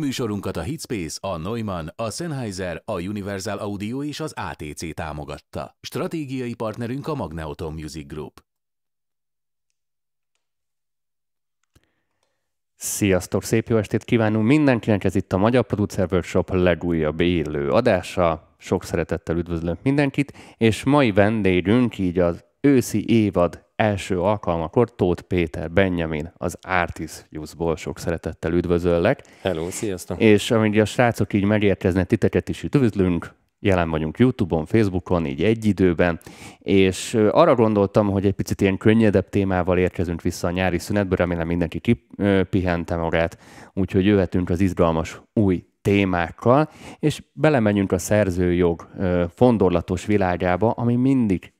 Műsorunkat a Hitspace, a Neumann, a Sennheiser, a Universal Audio és az ATC támogatta. Stratégiai partnerünk a Magneoton Music Group. Sziasztok, szép jó estét kívánunk mindenkinek, ez itt a Magyar Producer Workshop legújabb élő adása. Sok szeretettel üdvözlök mindenkit, és mai vendégünk, így az őszi évad első alkalmakor Tóth Péter Benjamin, az Artis Juszból sok szeretettel üdvözöllek. Hello, sziasztok! És amíg a srácok így megérkeznek, titeket is üdvözlünk, jelen vagyunk YouTube-on, Facebookon, így egy időben, és arra gondoltam, hogy egy picit ilyen könnyedebb témával érkezünk vissza a nyári szünetből, remélem mindenki kipihente magát, úgyhogy jöhetünk az izgalmas új témákkal, és belemegyünk a szerzőjog fondorlatos világába, ami mindig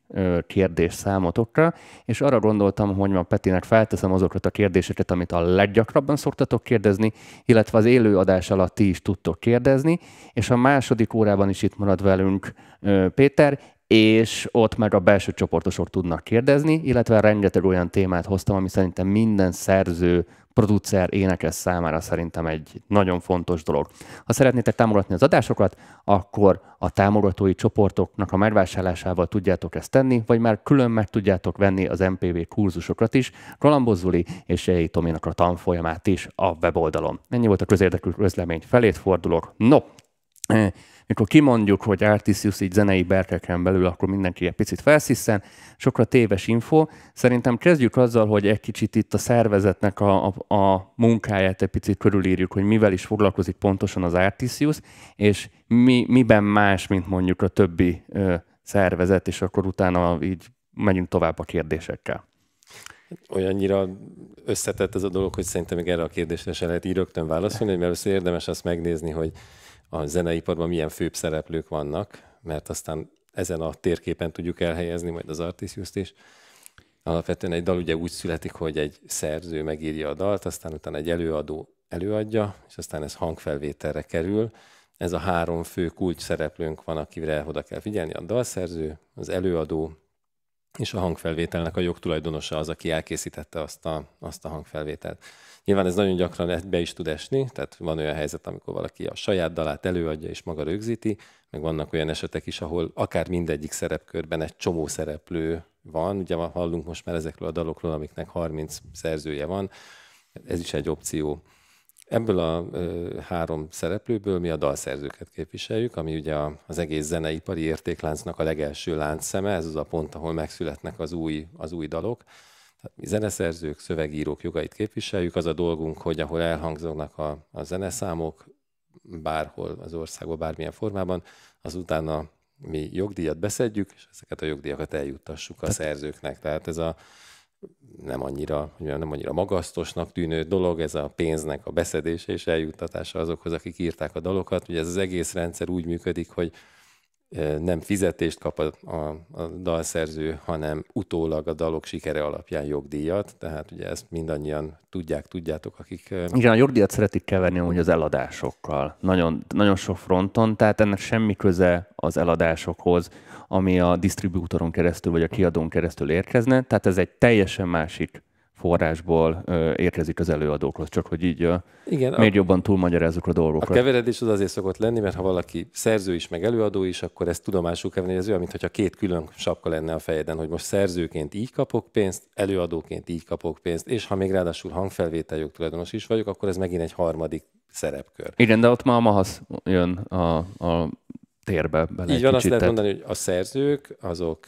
kérdés számotokra, és arra gondoltam, hogy ma Petinek felteszem azokat a kérdéseket, amit a leggyakrabban szoktatok kérdezni, illetve az élő adás alatt ti is tudtok kérdezni, és a második órában is itt marad velünk Péter, és ott meg a belső csoportosok tudnak kérdezni, illetve rengeteg olyan témát hoztam, ami szerintem minden szerző producer, énekes számára szerintem egy nagyon fontos dolog. Ha szeretnétek támogatni az adásokat, akkor a támogatói csoportoknak a megvásárlásával tudjátok ezt tenni, vagy már külön meg tudjátok venni az MPV kurzusokat is, Kalambozzuli és Jei Tominak a tanfolyamát is a weboldalon. Ennyi volt a közérdekű közlemény, felét fordulok. No, mikor kimondjuk, hogy Artisius így zenei berkeken belül, akkor mindenki egy picit felsziszen, sokra téves info. Szerintem kezdjük azzal, hogy egy kicsit itt a szervezetnek a, a, a munkáját egy picit körülírjuk, hogy mivel is foglalkozik pontosan az Artisius, és mi, miben más, mint mondjuk a többi ö, szervezet, és akkor utána így megyünk tovább a kérdésekkel. Olyannyira összetett ez a dolog, hogy szerintem még erre a kérdésre se lehet így rögtön válaszolni, mert először érdemes azt megnézni, hogy a zeneiparban milyen főbb szereplők vannak, mert aztán ezen a térképen tudjuk elhelyezni majd az artisziuszt is. Alapvetően egy dal ugye úgy születik, hogy egy szerző megírja a dalt, aztán utána egy előadó előadja, és aztán ez hangfelvételre kerül. Ez a három fő kulcs szereplőnk van, akire oda kell figyelni, a dalszerző, az előadó, és a hangfelvételnek a jogtulajdonosa az, aki elkészítette azt a, azt a hangfelvételt. Nyilván ez nagyon gyakran be is tud esni, tehát van olyan helyzet, amikor valaki a saját dalát előadja és maga rögzíti, meg vannak olyan esetek is, ahol akár mindegyik szerepkörben egy csomó szereplő van. Ugye hallunk most már ezekről a dalokról, amiknek 30 szerzője van, ez is egy opció. Ebből a ö, három szereplőből mi a dalszerzőket képviseljük, ami ugye a, az egész zeneipari értékláncnak a legelső láncszeme, ez az a pont, ahol megszületnek az új, az új dalok. Tehát mi zeneszerzők, szövegírók jogait képviseljük, az a dolgunk, hogy ahol elhangzognak a, a zeneszámok, bárhol az országban, bármilyen formában, az utána mi jogdíjat beszedjük, és ezeket a jogdíjakat eljuttassuk a Te- szerzőknek. Tehát ez a nem annyira, nem annyira magasztosnak tűnő dolog, ez a pénznek a beszedése és eljuttatása azokhoz, akik írták a dalokat. Ugye ez az egész rendszer úgy működik, hogy nem fizetést kap a, a, a dalszerző, hanem utólag a dalok sikere alapján jogdíjat, tehát ugye ezt mindannyian tudják, tudjátok, akik... Igen, a jogdíjat szeretik keverni amúgy az eladásokkal. Nagyon, nagyon sok fronton, tehát ennek semmi köze az eladásokhoz, ami a disztribútoron keresztül vagy a kiadón keresztül érkezne, tehát ez egy teljesen másik forrásból érkezik az előadókhoz, csak hogy így Igen, még a... jobban túlmagyarázzuk a dolgokat. A keveredés az azért szokott lenni, mert ha valaki szerző is, meg előadó is, akkor ezt tudomásul kell venni, ez olyan, mintha két külön sapka lenne a fejeden, hogy most szerzőként így kapok pénzt, előadóként így kapok pénzt, és ha még ráadásul hangfelvételjog tulajdonos is vagyok, akkor ez megint egy harmadik szerepkör. Igen, de ott már a mahasz jön a, a térbe bele. Így van, kicsit. azt lehet mondani, hogy a szerzők azok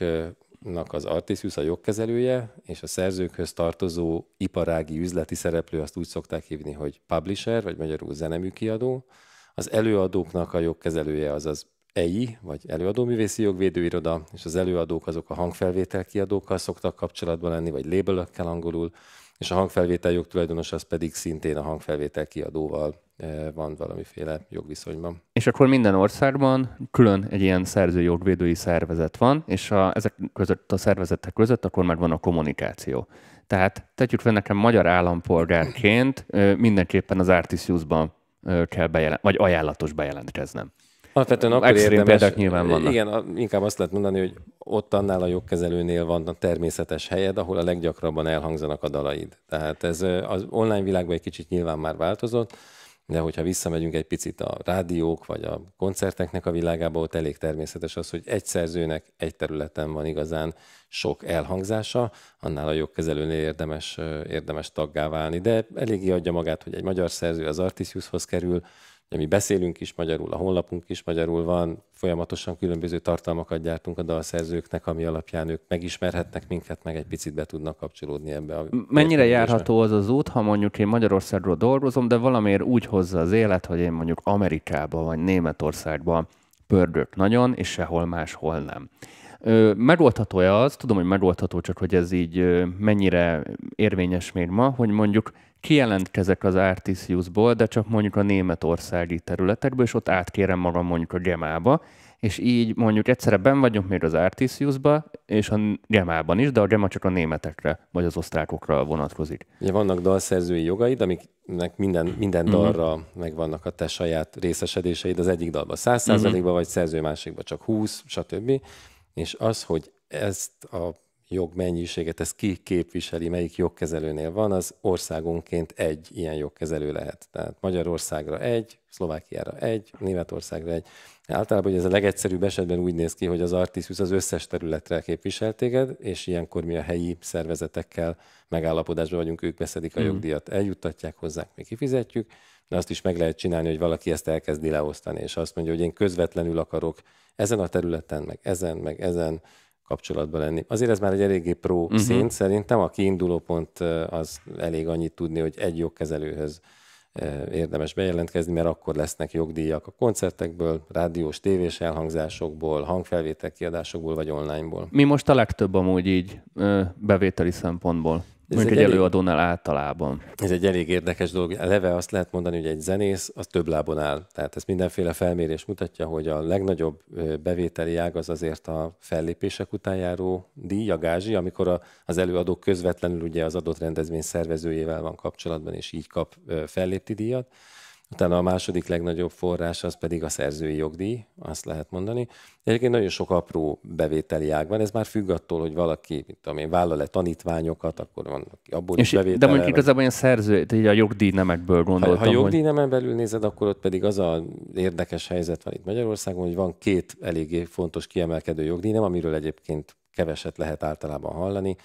nak az Artisius a jogkezelője, és a szerzőkhöz tartozó iparági üzleti szereplő, azt úgy szokták hívni, hogy publisher, vagy magyarul zenemű kiadó. Az előadóknak a jogkezelője az az EI, vagy előadóművészi jogvédőiroda, és az előadók azok a hangfelvétel kiadókkal szoktak kapcsolatban lenni, vagy labelökkel angolul, és a hangfelvétel jogtulajdonos az pedig szintén a hangfelvétel kiadóval eh, van valamiféle jogviszonyban. És akkor minden országban külön egy ilyen szerzőjogvédői szervezet van, és a, ezek között a szervezetek között akkor már van a kommunikáció. Tehát tegyük fel nekem magyar állampolgárként eh, mindenképpen az Artisius-ban eh, kell bejelent, vagy ajánlatos bejelentkeznem. Alapvetően akkor érdemes, példák nyilván vannak. Igen, inkább azt lehet mondani, hogy ott annál a jogkezelőnél van a természetes helyed, ahol a leggyakrabban elhangzanak a dalaid. Tehát ez az online világban egy kicsit nyilván már változott, de hogyha visszamegyünk egy picit a rádiók vagy a koncerteknek a világába, ott elég természetes az, hogy egy szerzőnek egy területen van igazán sok elhangzása, annál a jogkezelőnél érdemes, érdemes taggá válni. De eléggé adja magát, hogy egy magyar szerző az Artisiushoz kerül, mi beszélünk is magyarul, a honlapunk is magyarul van, folyamatosan különböző tartalmakat gyártunk a dalszerzőknek, ami alapján ők megismerhetnek minket, meg egy picit be tudnak kapcsolódni ebbe a... Mennyire járható az az út, ha mondjuk én Magyarországról dolgozom, de valamiért úgy hozza az élet, hogy én mondjuk Amerikában vagy Németországban pördök nagyon, és sehol máshol nem. Megoldható-e az, tudom, hogy megoldható, csak hogy ez így mennyire érvényes még ma, hogy mondjuk kijelentkezek az Artisiusból, de csak mondjuk a németországi területekből, és ott átkérem magam mondjuk a gemába, és így mondjuk egyszerre ben vagyunk még az Artisiusba, és a gemában is, de a gema csak a németekre, vagy az osztrákokra vonatkozik. Ugye vannak dalszerzői jogaid, amiknek minden, minden uh-huh. dalra megvannak a te saját részesedéseid, az egyik dalban 100%-ban, uh-huh. vagy szerző másikban csak 20, stb. És az, hogy ezt a jogmennyiséget, ez ki képviseli, melyik jogkezelőnél van, az országonként egy ilyen jogkezelő lehet. Tehát Magyarországra egy, Szlovákiára egy, Németországra egy. Általában hogy ez a legegyszerűbb esetben úgy néz ki, hogy az Artiszus az összes területre képviselt téged, és ilyenkor mi a helyi szervezetekkel megállapodásban vagyunk, ők beszedik a hmm. jogdíjat, eljuttatják hozzánk, mi kifizetjük, de azt is meg lehet csinálni, hogy valaki ezt elkezdi leosztani, és azt mondja, hogy én közvetlenül akarok ezen a területen, meg ezen, meg ezen kapcsolatban lenni. Azért ez már egy eléggé pró uh-huh. szint szerintem, a kiinduló pont az elég annyit tudni, hogy egy jogkezelőhöz érdemes bejelentkezni, mert akkor lesznek jogdíjak a koncertekből, rádiós, tévés elhangzásokból, hangfelvétel kiadásokból vagy onlineból. Mi most a legtöbb amúgy így bevételi szempontból? Mondjuk egy, egy előadónál elég, általában. Ez egy elég érdekes dolog. Leve azt lehet mondani, hogy egy zenész az több lábon áll. Tehát ez mindenféle felmérés mutatja, hogy a legnagyobb bevételi ág az azért a fellépések után járó díj, a gázsi, amikor a, az előadó közvetlenül ugye az adott rendezvény szervezőjével van kapcsolatban, és így kap fellépti díjat Utána a második legnagyobb forrás az pedig a szerzői jogdíj, azt lehet mondani. Egyébként nagyon sok apró bevételi ág van, ez már függ attól, hogy valaki, mit tudom én, vállal-e tanítványokat, akkor van abból is bevétel. De mondjuk igazából olyan szerző, így a nemekből gondoltam. Ha, ha jogdíj nemen belül nézed, akkor ott pedig az a érdekes helyzet van itt Magyarországon, hogy van két eléggé fontos kiemelkedő nem, amiről egyébként keveset lehet általában hallani.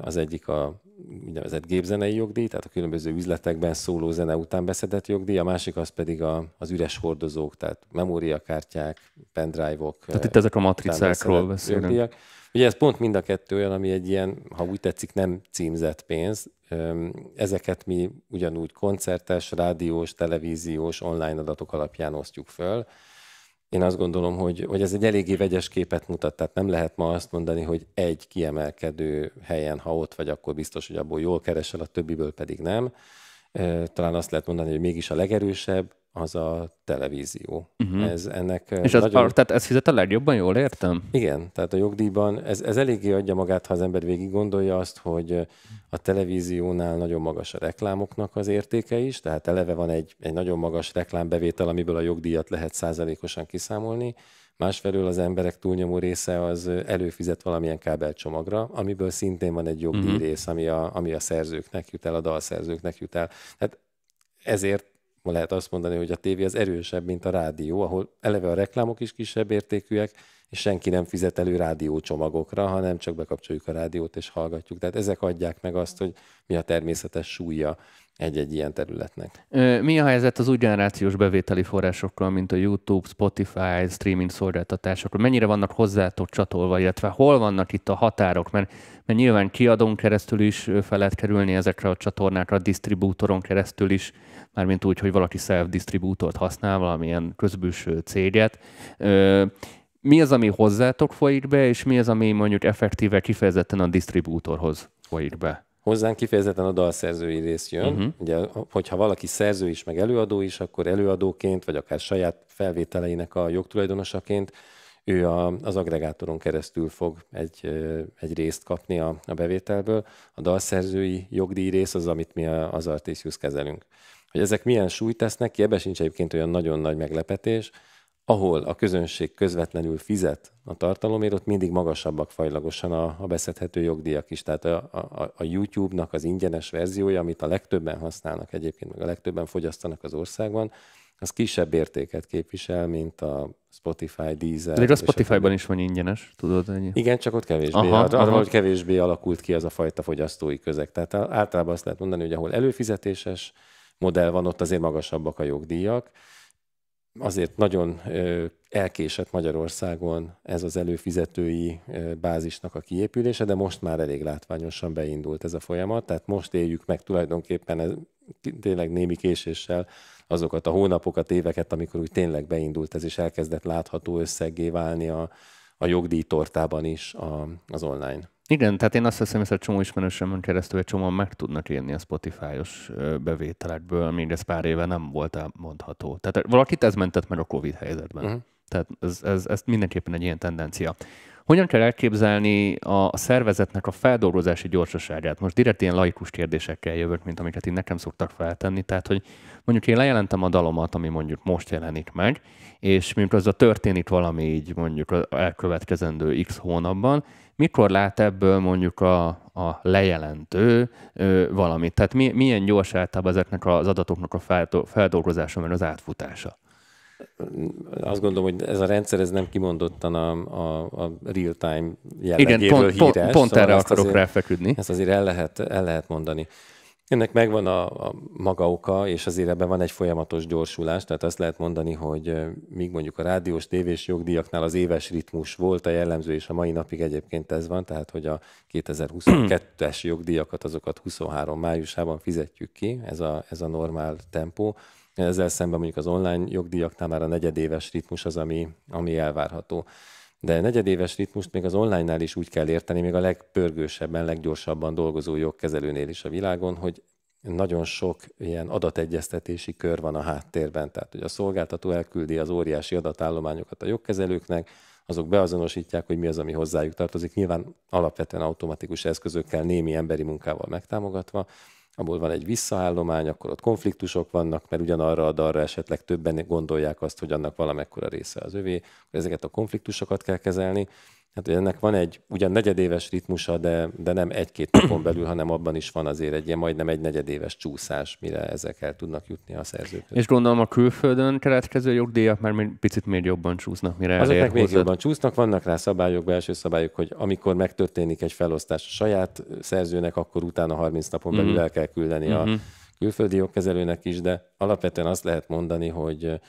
Az egyik a úgynevezett gépzenei jogdíj, tehát a különböző üzletekben szóló zene után beszedett jogdíj, a másik az pedig a, az üres hordozók, tehát memóriakártyák, pendrive-ok. Tehát itt ezek a matricákról beszélünk. Jogdíjak. Ugye ez pont mind a kettő olyan, ami egy ilyen, ha úgy tetszik, nem címzett pénz. Ezeket mi ugyanúgy koncertes, rádiós, televíziós, online adatok alapján osztjuk föl én azt gondolom, hogy, hogy ez egy eléggé vegyes képet mutat, tehát nem lehet ma azt mondani, hogy egy kiemelkedő helyen, ha ott vagy, akkor biztos, hogy abból jól keresel, a többiből pedig nem. Talán azt lehet mondani, hogy mégis a legerősebb, az a televízió. Uh-huh. Ez ennek És ez, nagyon... tehát ez fizet a legjobban, jól értem? Igen, tehát a jogdíjban ez, ez eléggé adja magát, ha az ember végig gondolja azt, hogy a televíziónál nagyon magas a reklámoknak az értéke is, tehát eleve van egy, egy nagyon magas reklámbevétel, amiből a jogdíjat lehet százalékosan kiszámolni, másfelől az emberek túlnyomó része az előfizet valamilyen kábelcsomagra, amiből szintén van egy jogdíj uh-huh. rész, ami a, ami a szerzőknek jut el, a dalszerzőknek jut el. Tehát ezért lehet azt mondani, hogy a tévé az erősebb, mint a rádió, ahol eleve a reklámok is kisebb értékűek, és senki nem fizet elő rádiócsomagokra, hanem csak bekapcsoljuk a rádiót és hallgatjuk. Tehát ezek adják meg azt, hogy mi a természetes súlya egy-egy ilyen területnek. Mi a helyzet az új generációs bevételi forrásokkal, mint a YouTube, Spotify, streaming szolgáltatásokkal? Mennyire vannak hozzátok csatolva, illetve hol vannak itt a határok? Mert, mert nyilván kiadón keresztül is fel lehet kerülni ezekre a csatornákra, a disztribútoron keresztül is, mármint úgy, hogy valaki self-disztribútort használ, valamilyen közbűső céget. Mi az, ami hozzátok folyik be, és mi az, ami mondjuk effektíve kifejezetten a disztribútorhoz folyik be? Hozzánk kifejezetten a dalszerzői rész jön. Uh-huh. Ugye, hogyha valaki szerző is, meg előadó is, akkor előadóként, vagy akár saját felvételeinek a jogtulajdonosaként ő a, az agregátoron keresztül fog egy, egy részt kapni a, a bevételből. A dalszerzői jogdíj rész az, amit mi az Artisius kezelünk. Hogy ezek milyen súlyt tesznek ki, ebben sincs egyébként olyan nagyon nagy meglepetés, ahol a közönség közvetlenül fizet a tartalomért, ott mindig magasabbak fajlagosan a, a beszedhető jogdíjak is. Tehát a, a, a YouTube-nak az ingyenes verziója, amit a legtöbben használnak egyébként, meg a legtöbben fogyasztanak az országban, az kisebb értéket képvisel, mint a Spotify, Deezer. De a Spotify-ban is van ingyenes, tudod? Ennyi? Igen, csak ott kevésbé. Aha, arra, aha. hogy kevésbé alakult ki az a fajta fogyasztói közeg. Tehát általában azt lehet mondani, hogy ahol előfizetéses modell van, ott azért magasabbak a jogdíjak azért nagyon elkésett Magyarországon ez az előfizetői bázisnak a kiépülése, de most már elég látványosan beindult ez a folyamat, tehát most éljük meg tulajdonképpen ez, tényleg némi késéssel azokat a hónapokat, éveket, amikor úgy tényleg beindult ez, és elkezdett látható összeggé válni a, a jogdíjtortában is a, az online. Igen, tehát én azt hiszem, hogy a csomó ismerősömön keresztül egy csomó meg tudnak élni a Spotify-os bevételekből, még ez pár éve nem volt elmondható. Tehát valakit ez mentett meg a Covid helyzetben. Uh-huh. Tehát ez, ez, ez mindenképpen egy ilyen tendencia. Hogyan kell elképzelni a szervezetnek a feldolgozási gyorsaságát? Most direkt ilyen laikus kérdésekkel jövök, mint amiket én nekem szoktak feltenni. Tehát, hogy mondjuk én lejelentem a dalomat, ami mondjuk most jelenik meg, és az a történik valami így mondjuk az elkövetkezendő x hónapban, mikor lát ebből mondjuk a, a lejelentő ö, valamit? Tehát mi, milyen gyors általában ezeknek az adatoknak a feldolgozása, meg az átfutása? azt gondolom, hogy ez a rendszer ez nem kimondottan a, a, a real-time jellegéből Igen, pont, híres. Pont, szóval pont szóval erre akarok azért, ráfeküdni. Ezt azért el lehet, el lehet mondani. Ennek megvan a, a maga oka, és azért ebben van egy folyamatos gyorsulás, tehát azt lehet mondani, hogy míg mondjuk a rádiós, tévés jogdíjaknál az éves ritmus volt a jellemző, és a mai napig egyébként ez van, tehát hogy a 2022-es jogdíjakat, azokat 23 májusában fizetjük ki, ez a, ez a normál tempó. Ezzel szemben mondjuk az online jogdíjaknál már a negyedéves ritmus az, ami, ami elvárható. De negyedéves ritmust még az online-nál is úgy kell érteni, még a legpörgősebben, leggyorsabban dolgozó jogkezelőnél is a világon, hogy nagyon sok ilyen adategyeztetési kör van a háttérben. Tehát, hogy a szolgáltató elküldi az óriási adatállományokat a jogkezelőknek, azok beazonosítják, hogy mi az, ami hozzájuk tartozik. Nyilván alapvetően automatikus eszközökkel, némi emberi munkával megtámogatva, abból van egy visszaállomány, akkor ott konfliktusok vannak, mert ugyanarra a dalra esetleg többen gondolják azt, hogy annak valamekkora része az övé, ezeket a konfliktusokat kell kezelni, Hát ennek van egy ugyan negyedéves ritmusa, de, de nem egy-két napon belül, hanem abban is van azért egy ilyen majdnem egy negyedéves csúszás, mire ezek el tudnak jutni a szerzők. És gondolom a külföldön keletkező jogdíjak már picit még jobban csúsznak, mire Azoknak még jobban csúsznak, vannak rá szabályok, belső szabályok, hogy amikor megtörténik egy felosztás a saját szerzőnek, akkor utána 30 napon belül mm. el kell küldeni mm-hmm. a mhm. külföldi jogkezelőnek is, de alapvetően azt lehet mondani, hogy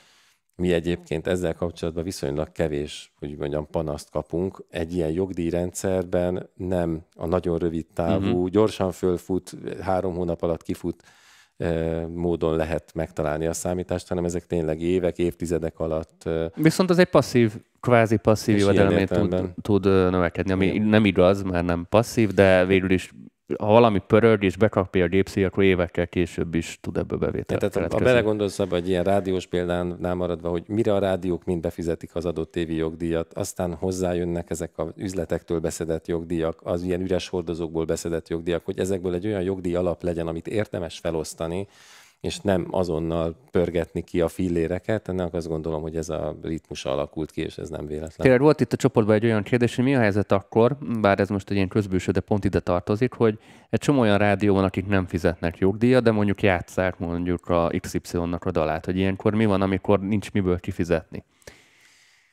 mi egyébként ezzel kapcsolatban viszonylag kevés, hogy mondjam, panaszt kapunk. Egy ilyen jogdíjrendszerben nem a nagyon rövid távú, uh-huh. gyorsan fölfut, három hónap alatt kifut e, módon lehet megtalálni a számítást, hanem ezek tényleg évek, évtizedek alatt. E, Viszont az egy passzív, kvázi passzív jövedelmét tud, tud növekedni, ami Igen. nem igaz, mert nem passzív, de végül is ha valami pöröd és bekapja a gépszi, akkor évekkel később is tud ebből bevételt Tehát keletkezni. ha belegondolsz abba, hogy ilyen rádiós példánál maradva, hogy mire a rádiók mind befizetik az adott évi jogdíjat, aztán hozzájönnek ezek az üzletektől beszedett jogdíjak, az ilyen üres hordozókból beszedett jogdíjak, hogy ezekből egy olyan jogdíj alap legyen, amit érdemes felosztani, és nem azonnal pörgetni ki a filléreket, ennek azt gondolom, hogy ez a ritmus alakult ki, és ez nem véletlen. Tényleg volt itt a csoportban egy olyan kérdés, hogy mi a helyzet akkor, bár ez most egy ilyen közbűső, de pont ide tartozik, hogy egy csomó olyan rádió van, akik nem fizetnek jogdíjat, de mondjuk játszák mondjuk a XY-nak a dalát, hogy ilyenkor mi van, amikor nincs miből kifizetni?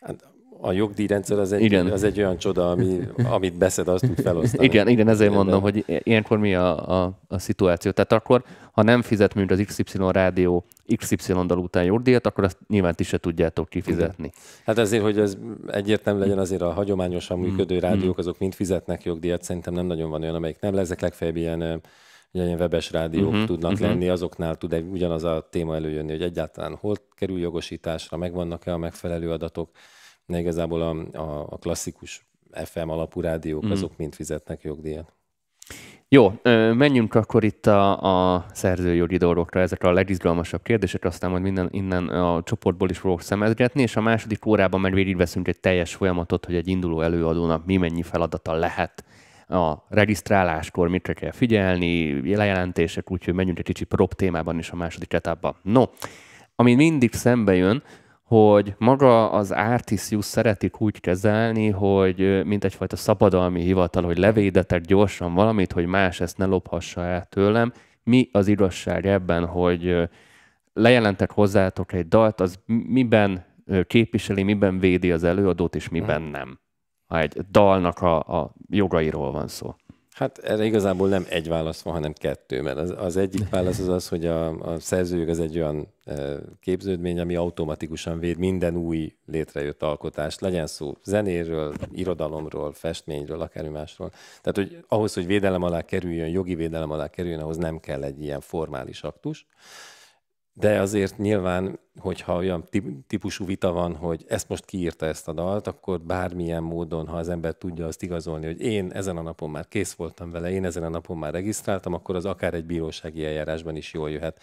Hát, a jogdíjrendszer az egy, igen. az egy olyan csoda, ami, amit beszed, azt tud felosztani. Igen, igen ezért Minden. mondom, hogy ilyenkor mi a, a, a szituáció. Tehát akkor, ha nem fizet mint az XY rádió XY dal után jogdíjat, akkor azt nyilván ti se tudjátok kifizetni. Igen. Hát azért, hogy ez egyértelmű legyen, azért a hagyományosan működő mm, mm. rádiók, azok mind fizetnek jogdíjat, szerintem nem nagyon van olyan, amelyik nem. Ezek legfeljebb ilyen ilyen webes rádiók uh-huh, tudnak uh-huh. lenni, azoknál tud egy ugyanaz a téma előjönni, hogy egyáltalán hol kerül jogosításra, megvannak-e a megfelelő adatok de igazából a, a, a klasszikus FM alapú rádiók, mm. azok mind fizetnek jogdíjat. Jó, menjünk akkor itt a, a szerzőjogi dolgokra, ezek a legizgalmasabb kérdések, aztán majd minden innen a csoportból is fogok szemezgetni, és a második órában meg végigveszünk egy teljes folyamatot, hogy egy induló előadónak mi mennyi feladata lehet a regisztráláskor, mit kell figyelni, lejelentések, úgyhogy menjünk egy kicsi prop témában is a második etapba. No, ami mindig szembe jön, hogy maga az Artisius szeretik úgy kezelni, hogy mint egyfajta szabadalmi hivatal, hogy levédetek gyorsan valamit, hogy más ezt ne lophassa el tőlem. Mi az igazság ebben, hogy lejelentek hozzátok egy dalt, az miben képviseli, miben védi az előadót, és miben hm. nem? Ha egy dalnak a, a jogairól van szó. Hát erre igazából nem egy válasz van, hanem kettő, mert az, az egyik válasz az az, hogy a, a szerzőjük az egy olyan e, képződmény, ami automatikusan véd minden új létrejött alkotást, legyen szó zenéről, irodalomról, festményről, akármi másról. Tehát, hogy ahhoz, hogy védelem alá kerüljön, jogi védelem alá kerüljön, ahhoz nem kell egy ilyen formális aktus de azért nyilván, hogyha olyan típusú vita van, hogy ezt most kiírta ezt a dalt, akkor bármilyen módon, ha az ember tudja azt igazolni, hogy én ezen a napon már kész voltam vele, én ezen a napon már regisztráltam, akkor az akár egy bírósági eljárásban is jól jöhet.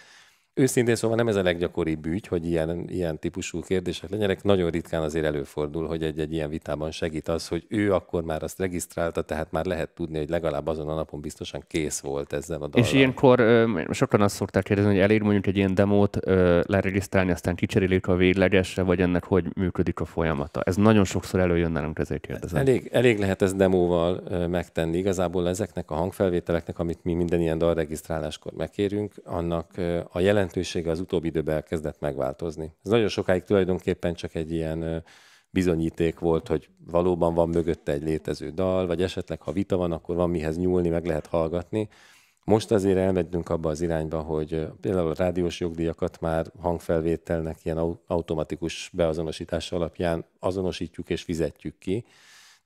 Őszintén szóval nem ez a leggyakoribb ügy, hogy ilyen, ilyen típusú kérdések legyenek. Nagyon ritkán azért előfordul, hogy egy, egy ilyen vitában segít az, hogy ő akkor már azt regisztrálta, tehát már lehet tudni, hogy legalább azon a napon biztosan kész volt ezzel a dallal. És ilyenkor ö, sokan azt szokták kérdezni, hogy elég mondjuk egy ilyen demót ö, leregisztrálni, aztán kicserélik a véglegesre, vagy ennek hogy működik a folyamata. Ez nagyon sokszor előjön nálunk, ezért kérdezem. Elég, elég lehet ezt demóval ö, megtenni. Igazából ezeknek a hangfelvételeknek, amit mi minden ilyen dalregisztráláskor megkérünk, annak ö, a jelen jelentősége az utóbbi időben elkezdett megváltozni. Ez nagyon sokáig tulajdonképpen csak egy ilyen bizonyíték volt, hogy valóban van mögötte egy létező dal, vagy esetleg ha vita van, akkor van mihez nyúlni, meg lehet hallgatni. Most azért elmegyünk abba az irányba, hogy például a rádiós jogdíjakat már hangfelvételnek ilyen automatikus beazonosítás alapján azonosítjuk és fizetjük ki.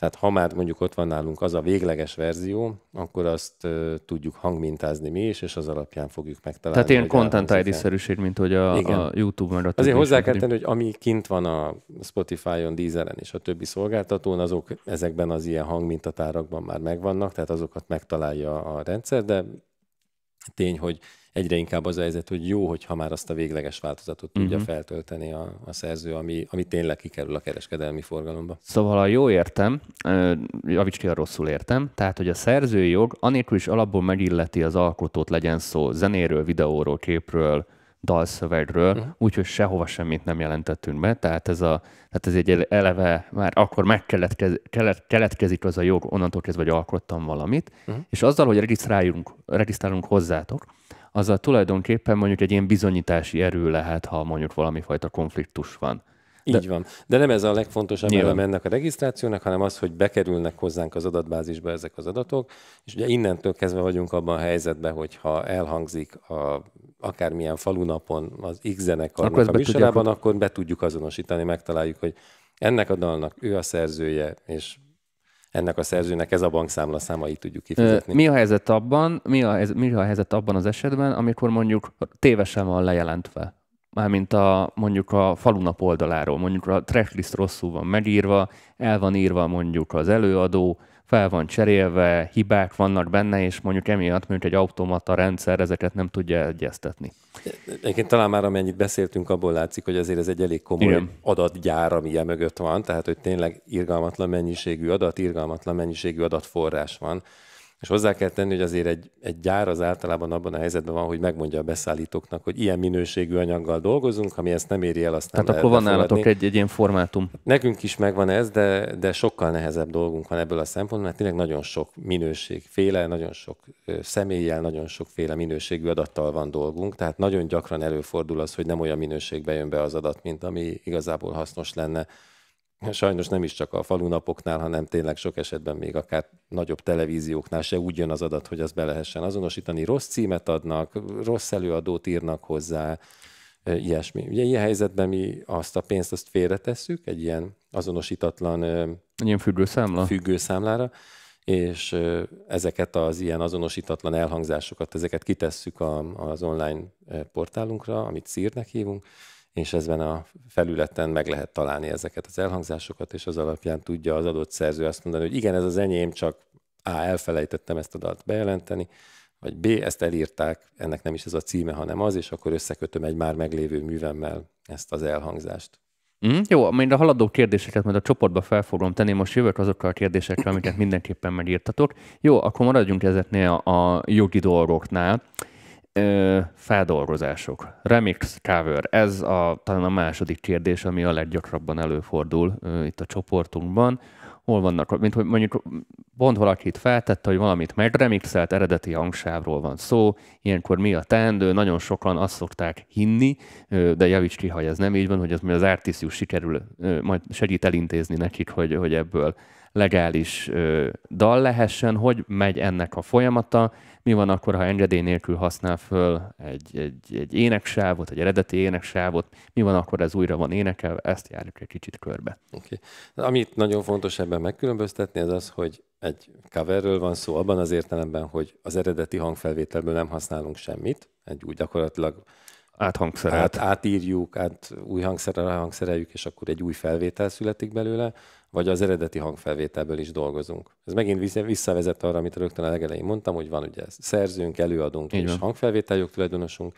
Tehát ha már mondjuk ott van nálunk az a végleges verzió, akkor azt uh, tudjuk hangmintázni mi is, és az alapján fogjuk megtalálni. Tehát ilyen content ID-szerűség, mint hogy a, a YouTube-on. Azért hozzá kell tenni, hogy ami kint van a Spotify-on, Deezeren és a többi szolgáltatón, azok ezekben az ilyen hangmintatárakban már megvannak, tehát azokat megtalálja a rendszer, de tény, hogy egyre inkább az a helyzet, hogy jó, hogyha már azt a végleges változatot tudja uh-huh. feltölteni a, a szerző, ami, ami tényleg kikerül a kereskedelmi forgalomba. Szóval, ha jól értem, javíts ki, ha rosszul értem, tehát, hogy a szerzői jog anélkül is alapból megilleti az alkotót, legyen szó zenéről, videóról, képről, dalszövegről, uh-huh. úgyhogy sehova semmit nem jelentettünk be, tehát ez, a, tehát ez egy eleve már akkor megkeletkezik keletkezik az a jog, onnantól kezdve, hogy alkottam valamit, uh-huh. és azzal, hogy regisztrálunk, regisztrálunk hozzátok, azzal tulajdonképpen mondjuk egy ilyen bizonyítási erő lehet, ha mondjuk valami fajta konfliktus van. De, Így van. De nem ez a legfontosabb nyilván. eleme ennek a regisztrációnak, hanem az, hogy bekerülnek hozzánk az adatbázisba ezek az adatok, és ugye innentől kezdve vagyunk abban a helyzetben, hogy ha elhangzik a akármilyen falunapon az X zenekarnak akkor a műsorában, akkor be tudjuk azonosítani, megtaláljuk, hogy ennek a dalnak ő a szerzője, és ennek a szerzőnek ez a bankszámla száma, így tudjuk kifizetni. Mi a helyzet abban, mi a, mi a helyzet abban az esetben, amikor mondjuk tévesen van lejelentve? Mármint a, mondjuk a falunap oldaláról, mondjuk a tracklist rosszul van megírva, el van írva mondjuk az előadó, fel van cserélve, hibák vannak benne, és mondjuk emiatt mondjuk egy automata rendszer ezeket nem tudja egyeztetni. Egyébként talán már amennyit beszéltünk, abból látszik, hogy azért ez egy elég komoly Igen. adatgyár, ami e mögött van, tehát hogy tényleg irgalmatlan mennyiségű adat, irgalmatlan mennyiségű adatforrás van és hozzá kell tenni, hogy azért egy, egy gyár az általában abban a helyzetben van, hogy megmondja a beszállítóknak, hogy ilyen minőségű anyaggal dolgozunk, ami ezt nem éri el, azt Tehát nem Tehát akkor van nálatok egy, egy ilyen formátum. Hát nekünk is megvan ez, de, de sokkal nehezebb dolgunk van ebből a szempontból, mert tényleg nagyon sok minőség féle, nagyon sok személlyel, nagyon sokféle minőségű adattal van dolgunk. Tehát nagyon gyakran előfordul az, hogy nem olyan minőségbe jön be az adat, mint ami igazából hasznos lenne sajnos nem is csak a falunapoknál, hanem tényleg sok esetben még akár nagyobb televízióknál se úgy jön az adat, hogy az be lehessen azonosítani. Rossz címet adnak, rossz előadót írnak hozzá, e, ilyesmi. Ugye ilyen helyzetben mi azt a pénzt azt félretesszük egy ilyen azonosítatlan e, ilyen függőszámla. függőszámlára, és e, ezeket az ilyen azonosítatlan elhangzásokat, ezeket kitesszük az online portálunkra, amit szírnek hívunk, és ezen a felületen meg lehet találni ezeket az elhangzásokat, és az alapján tudja az adott szerző azt mondani, hogy igen, ez az enyém, csak A, elfelejtettem ezt a dalt bejelenteni, vagy B, ezt elírták, ennek nem is ez a címe, hanem az, és akkor összekötöm egy már meglévő művemmel ezt az elhangzást. Mm, jó, majd a haladó kérdéseket majd a csoportba fel fogom tenni, most jövök azokkal a kérdésekre, amiket mindenképpen megírtatok. Jó, akkor maradjunk ezeknél a jogi dolgoknál ö, feldolgozások, remix cover, ez a, talán a második kérdés, ami a leggyakrabban előfordul ö, itt a csoportunkban. Hol vannak, mint hogy mondjuk pont valakit feltette, hogy valamit megremixelt, eredeti hangsávról van szó, ilyenkor mi a teendő, nagyon sokan azt szokták hinni, ö, de javíts ki, ha ez nem így van, hogy az, az artisztius sikerül, ö, majd segít elintézni nekik, hogy, hogy ebből legális ö, dal lehessen, hogy megy ennek a folyamata, mi van akkor, ha engedély nélkül használ föl egy, egy, egy éneksávot, egy eredeti éneksávot, mi van akkor, ez újra van énekel, ezt járjuk egy kicsit körbe. Okay. Amit nagyon fontos ebben megkülönböztetni, az az, hogy egy coverről van szó abban az értelemben, hogy az eredeti hangfelvételből nem használunk semmit, egy úgy gyakorlatilag áthangszerelt. Át, átírjuk, át új hangszerrel hangszereljük, és akkor egy új felvétel születik belőle vagy az eredeti hangfelvételből is dolgozunk. Ez megint visszavezet arra, amit rögtön a legelején mondtam, hogy van ugye szerzőnk előadunk Így és hangfelvételjog tulajdonosunk.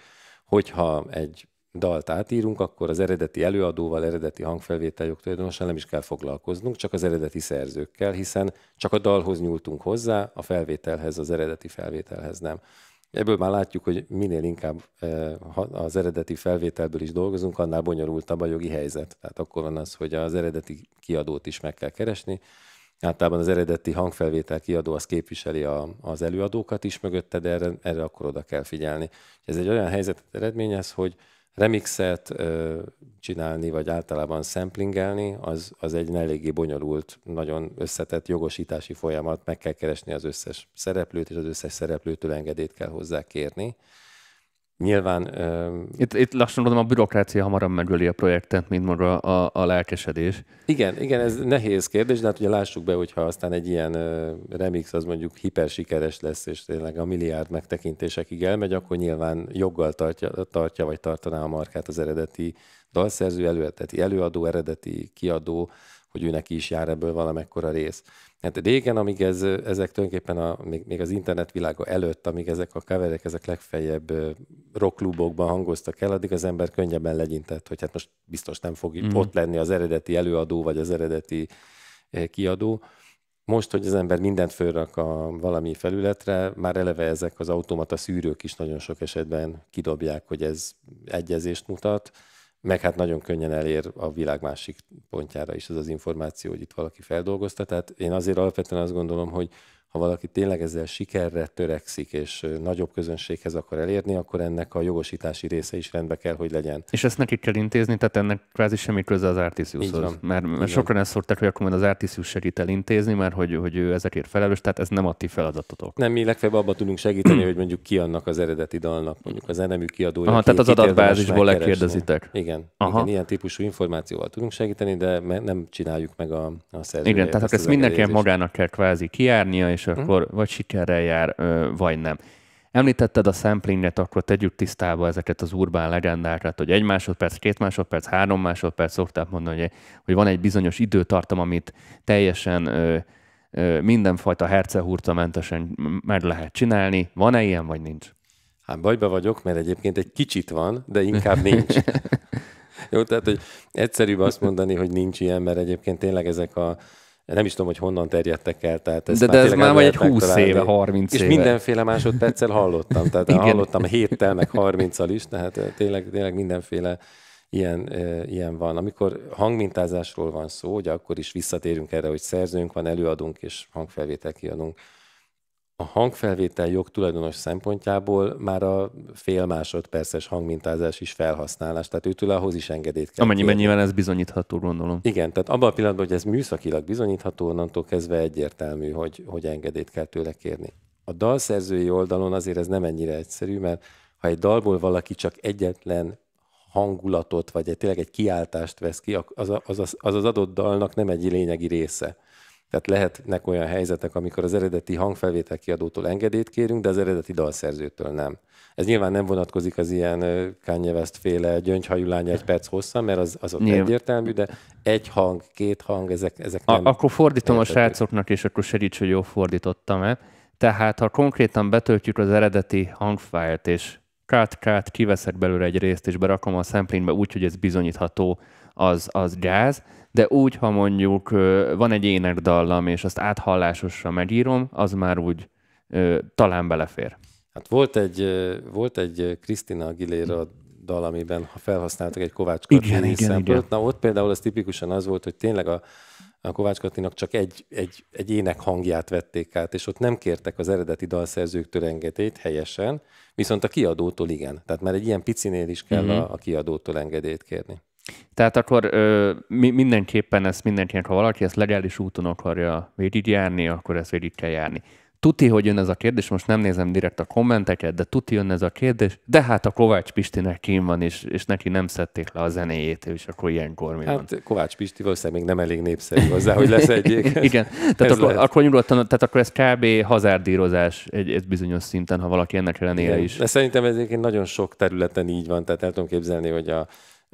Hogyha egy dalt átírunk, akkor az eredeti előadóval, eredeti hangfelvételjog tulajdonosan nem is kell foglalkoznunk, csak az eredeti szerzőkkel, hiszen csak a dalhoz nyúltunk hozzá, a felvételhez, az eredeti felvételhez nem. Ebből már látjuk, hogy minél inkább e, az eredeti felvételből is dolgozunk, annál bonyolultabb a jogi helyzet. Tehát akkor van az, hogy az eredeti kiadót is meg kell keresni. Általában az eredeti hangfelvétel kiadó az képviseli a, az előadókat is mögötte, de erre, erre akkor oda kell figyelni. Ez egy olyan helyzetet eredményez, hogy remixet csinálni, vagy általában samplingelni, az, az egy eléggé bonyolult, nagyon összetett jogosítási folyamat, meg kell keresni az összes szereplőt, és az összes szereplőtől engedélyt kell hozzá kérni. Nyilván... Uh, Itt, itt lassan mondom, a bürokrácia hamarabb megöli a projektet, mint maga a, a lelkesedés. Igen, igen, ez nehéz kérdés, de hát ugye lássuk be, hogyha aztán egy ilyen uh, remix az mondjuk hiper sikeres lesz, és tényleg a milliárd megtekintésekig elmegy, akkor nyilván joggal tartja, tartja vagy tartaná a markát az eredeti dalszerző, előadó, eredeti kiadó, hogy őnek is jár ebből valamekkora rész. Hát régen, amíg ez, ezek tulajdonképpen a, még, még az internet világa előtt, amíg ezek a kaverek, ezek legfeljebb rockklubokban hangoztak el, addig az ember könnyebben legyintett, hogy hát most biztos nem fog mm. ott lenni az eredeti előadó, vagy az eredeti kiadó. Most, hogy az ember mindent fölrak a valami felületre, már eleve ezek az automata szűrők is nagyon sok esetben kidobják, hogy ez egyezést mutat meg hát nagyon könnyen elér a világ másik pontjára is az az információ, hogy itt valaki feldolgozta. Tehát én azért alapvetően azt gondolom, hogy, ha valaki tényleg ezzel sikerre törekszik, és nagyobb közönséghez akar elérni, akkor ennek a jogosítási része is rendbe kell, hogy legyen. És ezt nekik kell intézni, tehát ennek kvázi semmi köze az Artisiushoz. Mert, mert sokan ezt szokták, hogy akkor az Artisius segít elintézni, mert hogy, hogy ő ezekért felelős, tehát ez nem a ti feladatotok. Nem, mi legfeljebb abban tudunk segíteni, hogy mondjuk ki annak az eredeti dalnak, mondjuk az enemű kiadója. Aha, ki, tehát az adatbázisból lekérdezitek. Igen, Aha. igen, ilyen típusú információval tudunk segíteni, de nem csináljuk meg a, a szerződést. Igen, tehát ezt, ezt mindenkinek magának kell kvázi kiárnia, és és mhm. akkor vagy sikerrel jár, vagy nem. Említetted a samplinget, akkor tegyük tisztába ezeket az urbán legendákat, hogy egy másodperc, két másodperc, három másodperc, szokták mondani, hogy, hogy van egy bizonyos időtartam, amit teljesen ö, ö, mindenfajta mentesen meg lehet csinálni. Van-e ilyen, vagy nincs? Hát bajba vagyok, mert egyébként egy kicsit van, de inkább nincs. Jó, tehát hogy egyszerűbb azt mondani, hogy nincs ilyen, mert egyébként tényleg ezek a nem is tudom, hogy honnan terjedtek el. Tehát ez de, már de ez már vagy egy 20 megtalálni. éve, 30 és éve. És mindenféle másodperccel hallottam. Tehát hallottam héttel, meg 30 is, tehát eh, tényleg, tényleg mindenféle ilyen, eh, ilyen van. Amikor hangmintázásról van szó, hogy akkor is visszatérünk erre, hogy szerzőnk van, előadunk és hangfelvétel kiadunk a hangfelvétel jog tulajdonos szempontjából már a fél másodperces hangmintázás is felhasználás, tehát őtől ahhoz is engedélyt kell. Amennyiben mennyiben ez bizonyítható, gondolom. Igen, tehát abban a pillanatban, hogy ez műszakilag bizonyítható, onnantól kezdve egyértelmű, hogy, hogy engedélyt kell tőle kérni. A dalszerzői oldalon azért ez nem ennyire egyszerű, mert ha egy dalból valaki csak egyetlen hangulatot, vagy egy, tényleg egy kiáltást vesz ki, az, az, az, az az adott dalnak nem egy lényegi része. Tehát lehetnek olyan helyzetek, amikor az eredeti hangfelvétel kiadótól engedélyt kérünk, de az eredeti dalszerzőtől nem. Ez nyilván nem vonatkozik az ilyen Kanye West féle gyöngyhajú lány egy perc hossza, mert az, az ott nyilván. egyértelmű, de egy hang, két hang, ezek, ezek nem... A, akkor fordítom a srácoknak, és akkor segíts, hogy jól fordítottam-e. Tehát, ha konkrétan betöltjük az eredeti hangfájlt, és kát, kát, kiveszek belőle egy részt, és berakom a samplingbe úgy, hogy ez bizonyítható, az, az gáz, de úgy, ha mondjuk van egy énekdallam, és azt áthallásosra megírom, az már úgy talán belefér. Hát volt egy, volt egy Krisztina Aguilera dal, amiben felhasználtak egy Kovács Katini szempont. Na ott például az tipikusan az volt, hogy tényleg a, a Kovács Katinak csak egy, egy, egy ének hangját vették át, és ott nem kértek az eredeti dalszerzőktől engedélyt helyesen, viszont a kiadótól igen. Tehát már egy ilyen picinél is kell uh-huh. a, a kiadótól engedélyt kérni. Tehát akkor ö, mi, mindenképpen ezt mindenkinek, ha valaki ezt legális úton akarja végigjárni, akkor ezt végig kell járni. Tuti, hogy jön ez a kérdés, most nem nézem direkt a kommenteket, de tuti jön ez a kérdés, de hát a Kovács Pistinek kín van, és, és neki nem szedték le a zenéjét, és akkor ilyenkor mi hát, van? Kovács Pisti valószínűleg még nem elég népszerű hozzá, hogy leszedjék. Igen, tehát akkor, akkor, nyugodtan, tehát akkor ez kb. hazárdírozás egy, egy bizonyos szinten, ha valaki ennek ellenére is. De szerintem ez egyébként nagyon sok területen így van, tehát el tudom képzelni, hogy a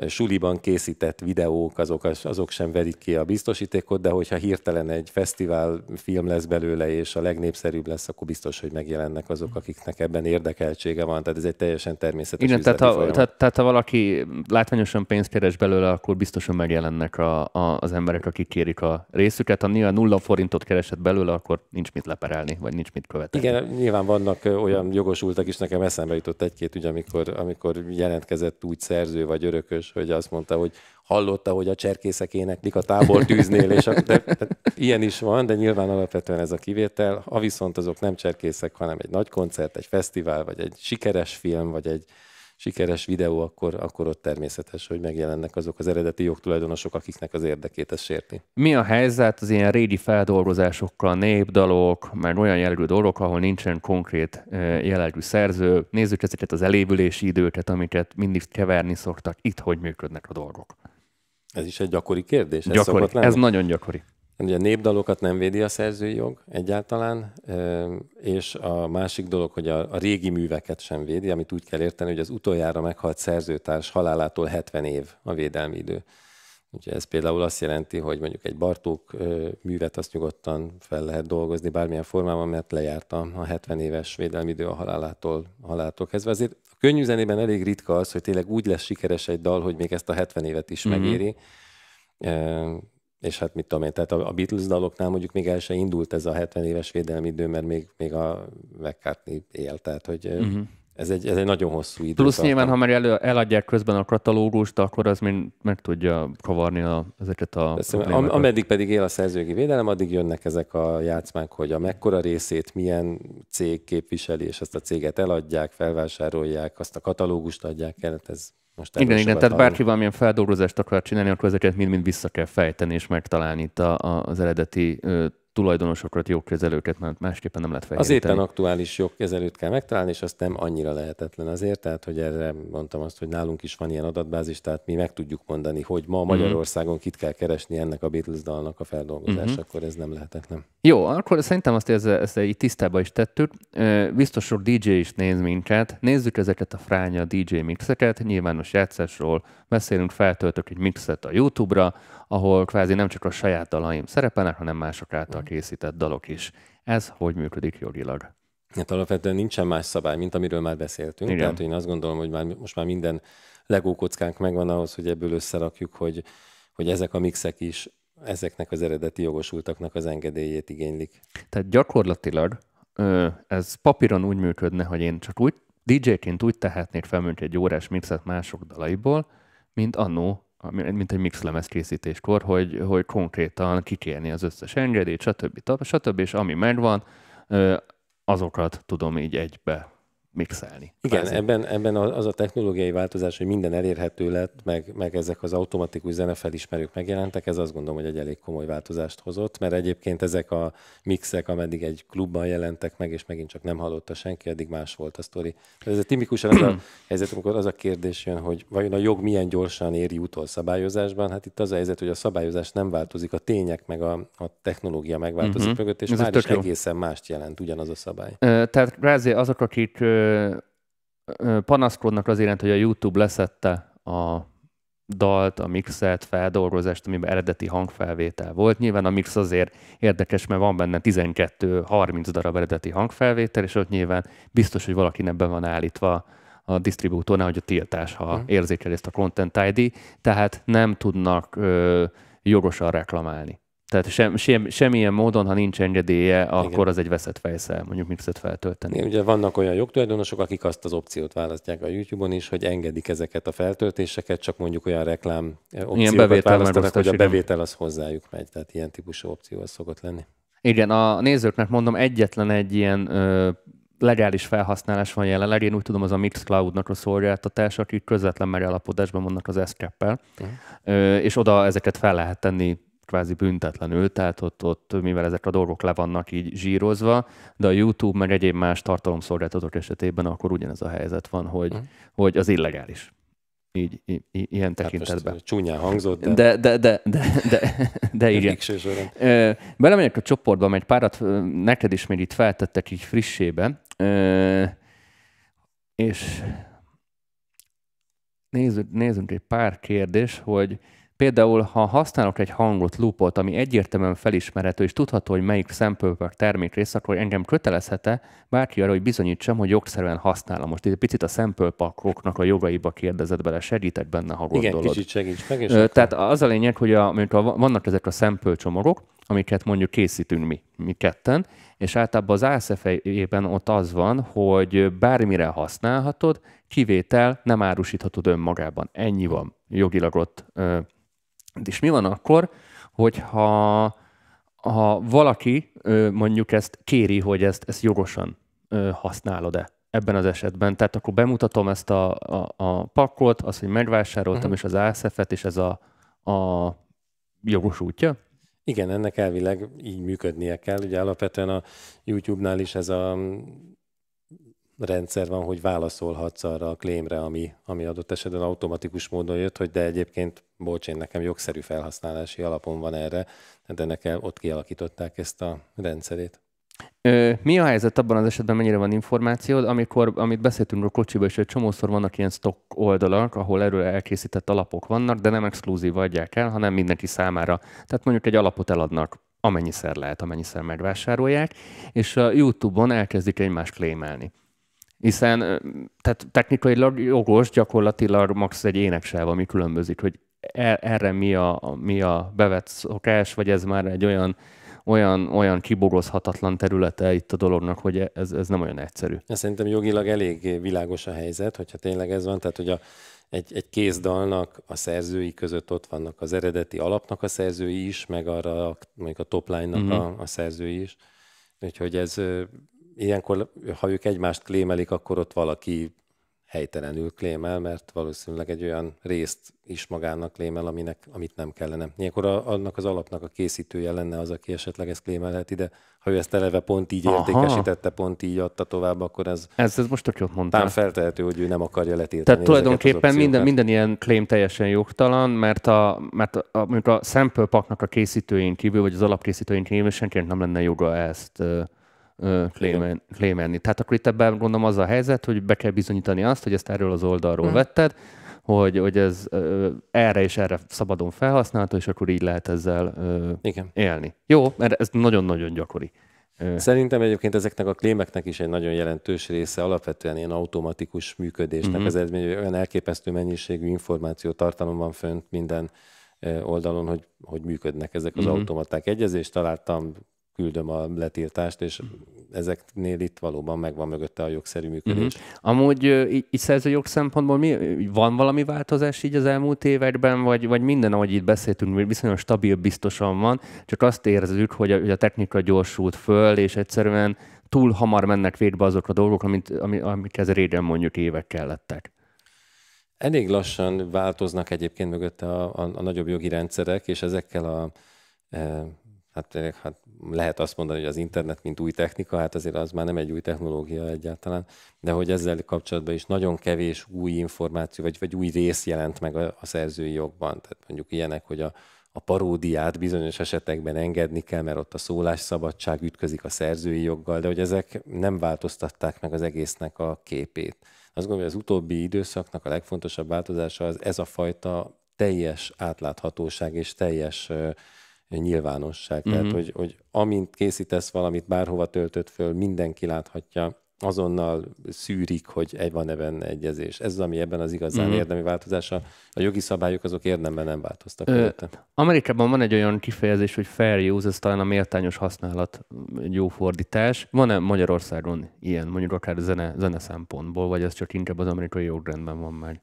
suliban készített videók, azok, azok sem verik ki a biztosítékot, de hogyha hirtelen egy fesztivál film lesz belőle, és a legnépszerűbb lesz, akkor biztos, hogy megjelennek azok, akiknek ebben érdekeltsége van. Tehát ez egy teljesen természetes Igen, tehát ha, tehát, tehát ha valaki látványosan pénzt keres belőle, akkor biztosan megjelennek a, a, az emberek, akik kérik a részüket. Ha nyilván nulla forintot keresett belőle, akkor nincs mit leperelni, vagy nincs mit követni. Igen, nyilván vannak olyan jogosultak is, nekem eszembe jutott egy-két ügy, amikor, amikor jelentkezett úgy szerző vagy örökös, is, hogy azt mondta, hogy hallotta, hogy a cserkészek éneklik a tábor tűznél, és a, de, de, de, ilyen is van, de nyilván alapvetően ez a kivétel. Ha viszont azok nem cserkészek, hanem egy nagy koncert, egy fesztivál, vagy egy sikeres film, vagy egy sikeres videó, akkor, akkor ott természetes, hogy megjelennek azok az eredeti jogtulajdonosok, akiknek az érdekét ez sérti. Mi a helyzet az ilyen régi feldolgozásokkal, népdalok, mert olyan jellegű dolgok, ahol nincsen konkrét e, jellegű szerző. Nézzük ezeket az elévülési időket, amiket mindig keverni szoktak. Itt hogy működnek a dolgok? Ez is egy gyakori kérdés. Gyakori. ez nagyon gyakori. Ugye a népdalokat nem védi a szerzői jog egyáltalán, és a másik dolog, hogy a, a régi műveket sem védi, amit úgy kell érteni, hogy az utoljára meghalt szerzőtárs halálától 70 év a védelmi idő. Úgyhogy ez például azt jelenti, hogy mondjuk egy Bartók művet azt nyugodtan fel lehet dolgozni bármilyen formában, mert lejárta a 70 éves védelmi idő a halálától, halálától kezdve. Azért a könnyű zenében elég ritka az, hogy tényleg úgy lesz sikeres egy dal, hogy még ezt a 70 évet is mm-hmm. megéri és hát mit tudom én, tehát a Beatles daloknál mondjuk még el se indult ez a 70 éves védelmi idő, mert még, még a McCartney él, tehát hogy uh-huh. ez, egy, ez egy nagyon hosszú idő. Plusz nyilván, ha már el, eladják közben a katalógust, akkor az még meg tudja kavarni a, ezeket a Persze, am, Ameddig pedig él a szerzőgi védelem, addig jönnek ezek a játszmák, hogy a mekkora részét milyen cég képviseli, és ezt a céget eladják, felvásárolják, azt a katalógust adják el, hát ez most igen, igen, tehát bárki valamilyen feldolgozást akar csinálni, akkor ezeket mind-mind vissza kell fejteni és megtalálni itt a, a, az eredeti ö, tulajdonosokat, jogkezelőket, mert másképpen nem lehet fejlődni. Az éppen aktuális jogkezelőt kell megtalálni, és azt nem annyira lehetetlen azért, tehát hogy erre mondtam azt, hogy nálunk is van ilyen adatbázis, tehát mi meg tudjuk mondani, hogy ma mhm. Magyarországon kit kell keresni ennek a Beatles dalnak a feldolgozás, uh-huh. Akkor ez nem lehetetlen. Jó, akkor szerintem azt ezzel, ezzel így tisztába is tettük. Biztos sok DJ is néz minket. Nézzük ezeket a fránya DJ mixeket, nyilvános játszásról beszélünk, feltöltök egy mixet a YouTube-ra, ahol kvázi nem csak a saját dalaim szerepelnek, hanem mások által mm. készített dalok is. Ez hogy működik jogilag? Hát alapvetően nincsen más szabály, mint amiről már beszéltünk. Igen. Tehát én azt gondolom, hogy már, most már minden legó kockánk megvan ahhoz, hogy ebből összerakjuk, hogy, hogy ezek a mixek is ezeknek az eredeti jogosultaknak az engedélyét igénylik. Tehát gyakorlatilag ez papíron úgy működne, hogy én csak úgy DJ-ként úgy tehetnék fel mint egy órás mixet mások dalaiból, mint annó mint egy mixlemez készítéskor, hogy, hogy konkrétan kikérni az összes engedélyt, stb. stb. stb. És ami megvan, azokat tudom így egybe mixelni. Igen, ebben, ebben az a technológiai változás, hogy minden elérhető lett, meg, meg ezek az automatikus zenefelismerők megjelentek, ez azt gondolom, hogy egy elég komoly változást hozott, mert egyébként ezek a mixek, ameddig egy klubban jelentek meg, és megint csak nem hallotta senki, eddig más volt a sztori. Ez a tipikusan az a helyzet, amikor az a kérdés jön, hogy vajon a jog milyen gyorsan éri utol szabályozásban, hát itt az a helyzet, hogy a szabályozás nem változik, a tények meg a, a technológia megváltozik uh-huh. mögött, és ez már is egészen mást jelent ugyanaz a szabály. Tehát rázé azok, akik panaszkodnak az iránt, hogy a YouTube leszette a dalt, a mixet, feldolgozást, amiben eredeti hangfelvétel volt. Nyilván a mix azért érdekes, mert van benne 12-30 darab eredeti hangfelvétel, és ott nyilván biztos, hogy valaki be van állítva a disztribútornál, hogy a tiltás, ha mm. érzékel ezt a Content ID, tehát nem tudnak ö, jogosan reklamálni. Tehát sem, sem, semmilyen módon, ha nincs engedélye, Igen. akkor az egy veszett fejszel, mondjuk mixet feltölteni. Igen, ugye vannak olyan jogtulajdonosok, akik azt az opciót választják a YouTube-on is, hogy engedik ezeket a feltöltéseket, csak mondjuk olyan reklám eh, opciókat választanak, hogy a bevétel az hozzájuk megy. Tehát ilyen típusú opció az szokott lenni. Igen, a nézőknek mondom, egyetlen egy ilyen ö, legális felhasználás van jelenleg, én úgy tudom, az a Mixcloud-nak a szolgáltatás, akik közvetlen megállapodásban vannak az escape uh-huh. Mhm. és oda ezeket fel lehet tenni kvázi büntetlenül, tehát ott, ott, mivel ezek a dolgok le vannak így zsírozva, de a YouTube meg egyéb más tartalomszolgáltatók esetében akkor ugyanez a helyzet van, hogy, mm. hogy az illegális. Így, így, így ilyen hát tekintetben. Hát csúnyán hangzott, de... De, de, de, de, de, de igen. Belemegyek a csoportba, mert egy párat neked is még itt feltettek így frissébe, és nézzük, nézzünk egy pár kérdés, hogy Például, ha használok egy hangot, loopot, ami egyértelműen felismerhető, és tudható, hogy melyik szempőpök termék rész, akkor engem kötelezhet-e bárki arra, hogy bizonyítsam, hogy jogszerűen használom. Most itt egy picit a szempőpakoknak a jogaiba kérdezett bele, segítek benne, ha gondolod. Igen, kicsit segíts meg. És akkor... Tehát az a lényeg, hogy a, a, vannak ezek a szempőcsomagok, amiket mondjuk készítünk mi, mi ketten, és általában az asf ott az van, hogy bármire használhatod, kivétel nem árusíthatod önmagában. Ennyi van jogilag ott és mi van akkor, hogyha ha valaki mondjuk ezt kéri, hogy ezt, ezt jogosan használod-e ebben az esetben. Tehát akkor bemutatom ezt a, a, a pakkot, azt, hogy megvásároltam, uh-huh. és az ASF-et, és ez a, a jogos útja. Igen, ennek elvileg így működnie kell. Ugye alapvetően a YouTube-nál is ez a rendszer van, hogy válaszolhatsz arra a klémre, ami, ami adott esetben automatikus módon jött, hogy de egyébként, bocs, én nekem jogszerű felhasználási alapon van erre, de nekem ott kialakították ezt a rendszerét. Ö, mi a helyzet abban az esetben, mennyire van információd, amikor, amit beszéltünk a kocsiba, és egy csomószor vannak ilyen stock oldalak, ahol erről elkészített alapok vannak, de nem exkluzív adják el, hanem mindenki számára. Tehát mondjuk egy alapot eladnak amennyiszer lehet, amennyiszer megvásárolják, és a YouTube-on elkezdik egymást klémelni. Hiszen tehát technikailag jogos, gyakorlatilag max egy éneksáv, ami különbözik, hogy e, erre mi a, mi a bevett szokás, vagy ez már egy olyan, olyan, olyan kibogozhatatlan területe itt a dolognak, hogy ez, ez nem olyan egyszerű. Szerintem jogilag elég világos a helyzet, hogyha tényleg ez van, tehát hogy a, egy, egy kézdalnak a szerzői között ott vannak az eredeti alapnak a szerzői is, meg arra a, mondjuk a topline-nak uh-huh. Mhm. a, a szerzői is. Úgyhogy ez ilyenkor, ha ők egymást klémelik, akkor ott valaki helytelenül klémel, mert valószínűleg egy olyan részt is magának klémel, aminek, amit nem kellene. Ilyenkor a, annak az alapnak a készítője lenne az, aki esetleg ezt klémelheti, de ha ő ezt eleve pont így Aha. értékesítette, pont így adta tovább, akkor ez... Ez, ez most tök jót mondta. Tám feltehető, hogy ő nem akarja letiltani Tehát tulajdonképpen minden, minden ilyen klém teljesen jogtalan, mert a, mert a, mondjuk a sample paknak a készítőjén kívül, vagy az alapkészítőjén kívül senkinek nem lenne joga ezt claimen, Tehát akkor itt ebben gondolom az a helyzet, hogy be kell bizonyítani azt, hogy ezt erről az oldalról hmm. vetted, hogy, hogy ez ö, erre és erre szabadon felhasználható, és akkor így lehet ezzel ö, Igen. élni. Jó, mert ez nagyon-nagyon gyakori. Szerintem egyébként ezeknek a klémeknek is egy nagyon jelentős része alapvetően ilyen automatikus működésnek mm-hmm. eredmény, olyan elképesztő mennyiségű információ tartalom van fönt minden oldalon, hogy, hogy működnek ezek az mm-hmm. automaták. Egyezést találtam, küldöm a letiltást, és ezeknél itt valóban megvan mögötte a jogszerű működés. Mm-hmm. Amúgy így, szerző jogszempontból mi, van valami változás így az elmúlt években, vagy, vagy minden, ahogy itt beszéltünk, viszonylag stabil biztosan van, csak azt érzük, hogy a, hogy a technika gyorsult föl, és egyszerűen túl hamar mennek végbe azok a dolgok, amit, ami, amik ez régen mondjuk évek kellettek. Elég lassan változnak egyébként mögötte a, a, a nagyobb jogi rendszerek, és ezekkel a e, hát, e, hát lehet azt mondani, hogy az internet, mint új technika, hát azért az már nem egy új technológia egyáltalán, de hogy ezzel kapcsolatban is nagyon kevés új információ, vagy, vagy új rész jelent meg a, a szerzői jogban. Tehát mondjuk ilyenek, hogy a, a paródiát bizonyos esetekben engedni kell, mert ott a szólásszabadság ütközik a szerzői joggal, de hogy ezek nem változtatták meg az egésznek a képét. Azt gondolom, hogy az utóbbi időszaknak a legfontosabb változása az ez a fajta teljes átláthatóság és teljes nyilvánosság. Mm-hmm. Tehát, mhm. hogy, hogy amint készítesz valamit, bárhova töltött föl, mindenki láthatja, azonnal szűrik, hogy egy van ebben egyezés. Ez az, ami ebben az igazán mm-hmm. érdemi változása. A jogi szabályok azok érdemben nem változtak. Ö, Amerikában van egy olyan kifejezés, hogy fair use, ez talán a méltányos használat egy jó fordítás. Van-e Magyarországon ilyen, mondjuk akár zene, zene szempontból, vagy ez csak inkább az amerikai jogrendben van meg?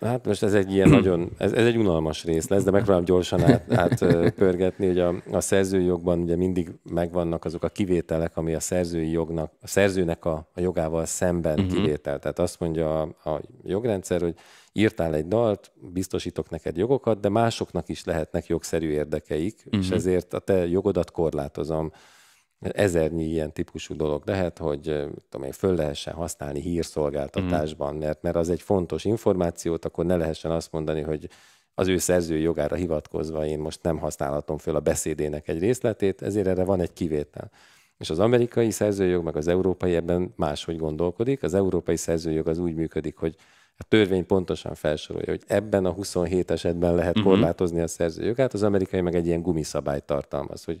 Hát most ez egy ilyen nagyon, ez, ez egy unalmas rész lesz, de megpróbálom gyorsan át, pörgetni, hogy a, a szerzői jogban ugye mindig megvannak azok a kivételek, ami a szerzői jognak, a szerzőnek a, a jogával szemben uh-huh. kivétel. Tehát azt mondja a, a jogrendszer, hogy írtál egy dalt, biztosítok neked jogokat, de másoknak is lehetnek jogszerű érdekeik, uh-huh. és mhm. ezért a te jogodat korlátozom ezernyi ilyen típusú dolog lehet, hogy tudom én, föl lehessen használni hírszolgáltatásban, mert, mert az egy fontos információt, akkor ne lehessen azt mondani, hogy az ő szerző jogára hivatkozva én most nem használhatom föl a beszédének egy részletét, ezért erre van egy kivétel. És az amerikai szerzőjog, meg az európai ebben máshogy gondolkodik. Az európai szerzőjog az úgy működik, hogy a törvény pontosan felsorolja, hogy ebben a 27 esetben lehet mhm. korlátozni a szerzőjogát, az amerikai meg egy ilyen gumiszabályt tartalmaz, hogy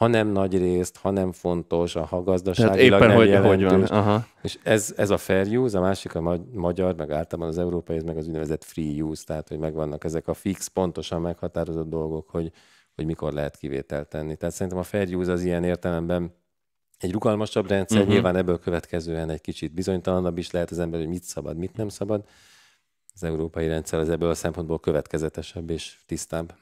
ha nem nagy részt, ha nem fontos, ha gazdaságilag Tehát éppen nem hogy, jelentős. Hogy van. Aha. És ez, ez a fair use, a másik a magyar, meg általában az európai, ez meg az úgynevezett free use, tehát hogy megvannak ezek a fix, pontosan meghatározott dolgok, hogy, hogy mikor lehet kivételt tenni. Tehát szerintem a fair use az ilyen értelemben egy rugalmasabb rendszer, uh-huh. nyilván ebből következően egy kicsit bizonytalanabb is lehet az ember, hogy mit szabad, mit nem szabad. Az európai rendszer az ebből a szempontból következetesebb és tisztább.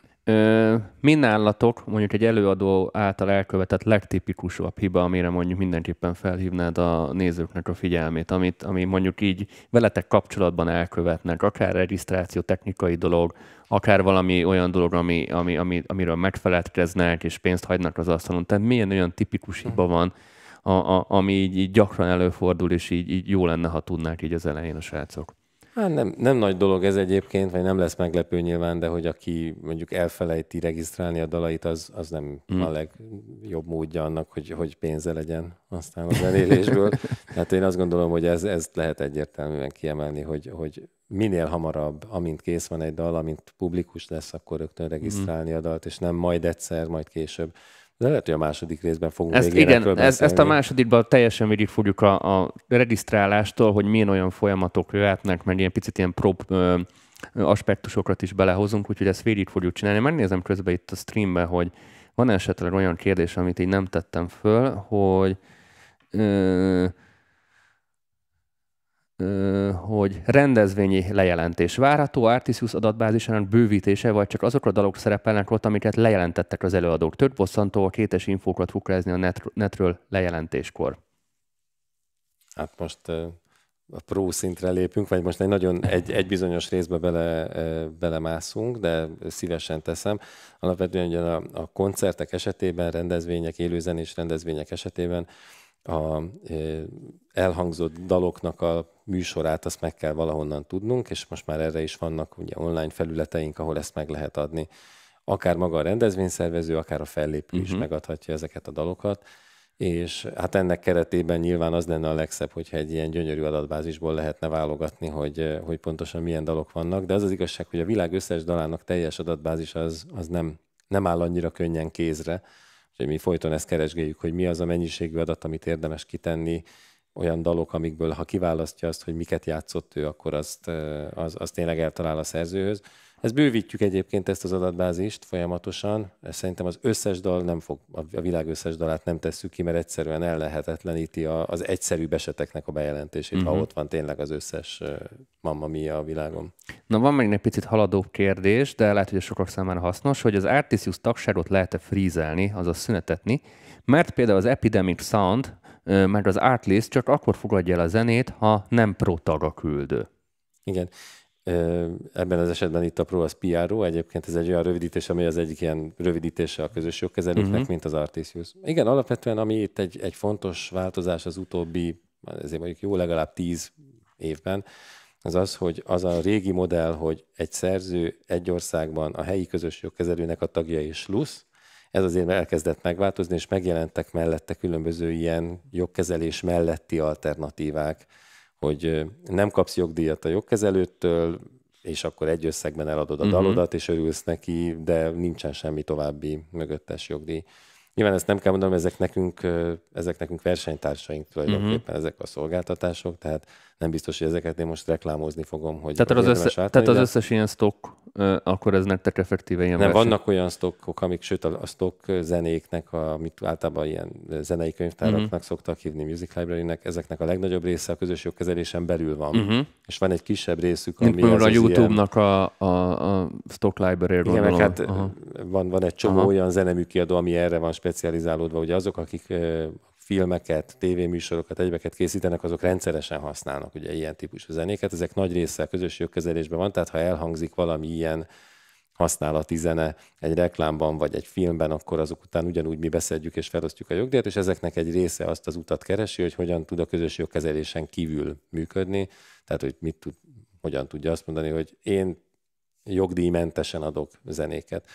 Minnállatok, mondjuk egy előadó által elkövetett legtipikusabb hiba, amire mondjuk mindenképpen felhívnád a nézőknek a figyelmét, amit, ami mondjuk így veletek kapcsolatban elkövetnek, akár regisztráció technikai dolog, akár valami olyan dolog, ami, ami, ami, amiről megfeledkeznek, és pénzt hagynak az asztalon. Tehát milyen olyan tipikus hiba hmm. van, a, a, ami így, így gyakran előfordul, és így, így jó lenne, ha tudnák így az elején a srácok. Hát nem, nem nagy dolog ez egyébként, vagy nem lesz meglepő nyilván, de hogy aki mondjuk elfelejti regisztrálni a dalait, az, az nem hmm. a legjobb módja annak, hogy, hogy pénze legyen aztán a zenélésből. Tehát én azt gondolom, hogy ez, ezt lehet egyértelműen kiemelni, hogy, hogy minél hamarabb, amint kész van egy dal, amint publikus lesz, akkor rögtön regisztrálni hmm. a dalt, és nem majd egyszer, majd később. De lehet, hogy a második részben fogunk ezt, még igen, ez, ezt a másodikban teljesen végig fogjuk a, a regisztrálástól, hogy milyen olyan folyamatok jöhetnek, meg ilyen picit ilyen prób aspektusokat is belehozunk, úgyhogy ezt végig fogjuk csinálni. Megnézem közben itt a streamben, hogy van esetleg olyan kérdés, amit így nem tettem föl, hogy ö, hogy rendezvényi lejelentés várható, Artisius adatbázisának bővítése, vagy csak azok a dalok szerepelnek ott, amiket lejelentettek az előadók. Több bosszantó a kétes infókat fukrázni a net, netről lejelentéskor. Hát most a pró szintre lépünk, vagy most egy nagyon egy, egy bizonyos részbe bele, belemászunk, de szívesen teszem. Alapvetően ugye a, a koncertek esetében, rendezvények, élőzenés rendezvények esetében a elhangzott daloknak a műsorát azt meg kell valahonnan tudnunk, és most már erre is vannak ugye online felületeink, ahol ezt meg lehet adni. Akár maga a rendezvényszervező, akár a fellépő uh-huh. is mhm. megadhatja ezeket a dalokat, és hát ennek keretében nyilván az lenne a legszebb, hogyha egy ilyen gyönyörű adatbázisból lehetne válogatni, hogy, hogy pontosan milyen dalok vannak, de az az igazság, hogy a világ összes dalának teljes adatbázis az, az nem, nem áll annyira könnyen kézre, hogy mi folyton ezt keresgéljük, hogy mi az a mennyiségű adat, amit érdemes kitenni, olyan dalok, amikből ha kiválasztja azt, hogy miket játszott ő, akkor azt, az, az tényleg eltalál a szerzőhöz. Ezt bővítjük egyébként ezt az adatbázist folyamatosan. Szerintem az összes dal nem fog, a világ összes dalát nem tesszük ki, mert egyszerűen ellehetetleníti az egyszerű eseteknek a bejelentését, uh-huh. ha mhm. ott van tényleg az összes mamma mia a világon. Na van még egy picit haladó kérdés, de lehet, hogy a sokak számára hasznos, hogy az Artisius tagságot lehet-e frízelni, azaz szünetetni, mert például az Epidemic Sound mert az artlist csak akkor fogadja el a zenét, ha nem pro tag a küldő. Igen. Ebben az esetben itt a pro az PRO, egyébként ez egy olyan rövidítés, ami az egyik ilyen rövidítése a közös jogkezelőknek, uh-huh. mint az Use. Igen, alapvetően ami itt egy, egy fontos változás az utóbbi, ezért mondjuk jó legalább tíz évben, az az, hogy az a régi modell, hogy egy szerző egy országban a helyi közös jogkezelőnek a tagja és lusz, ez azért elkezdett megváltozni, és megjelentek mellette különböző ilyen jogkezelés melletti alternatívák, hogy nem kapsz jogdíjat a jogkezelőttől, és akkor egy összegben eladod a uh-huh. dalodat, és örülsz neki, de nincsen semmi további mögöttes jogdíj. Nyilván ezt nem kell mondanom, ezek nekünk, ezek nekünk versenytársaink tulajdonképpen, uh-huh. ezek a szolgáltatások, tehát nem biztos, hogy ezeket én most reklámozni fogom, hogy Tehát, az, össze, átani, tehát az összes ilyen stock, akkor ez nektek effektíve ilyen Nem, vannak olyan stockok, amik, sőt a, stock zenéknek, a, amit általában ilyen zenei könyvtáraknak uh-huh. szoktak hívni, music library-nek, ezeknek a legnagyobb része a közös jogkezelésen belül van. Uh-huh. És van egy kisebb részük, ami Mint az a YouTube-nak ilyen... a, a, a stock library Igen, hát van, van egy csomó Aha. olyan zenemű kiadó, ami erre van specializálódva, ugye azok, akik filmeket, tévéműsorokat, egyebeket készítenek, azok rendszeresen használnak ugye ilyen típusú zenéket. Ezek nagy része a közös jogkezelésben van, tehát ha elhangzik valami ilyen használati zene egy reklámban vagy egy filmben, akkor azok után ugyanúgy mi beszedjük és felosztjuk a jogdíjat, és ezeknek egy része azt az utat keresi, hogy hogyan tud a közös jogkezelésen kívül működni, tehát hogy mit tud, hogyan tudja azt mondani, hogy én jogdíjmentesen adok zenéket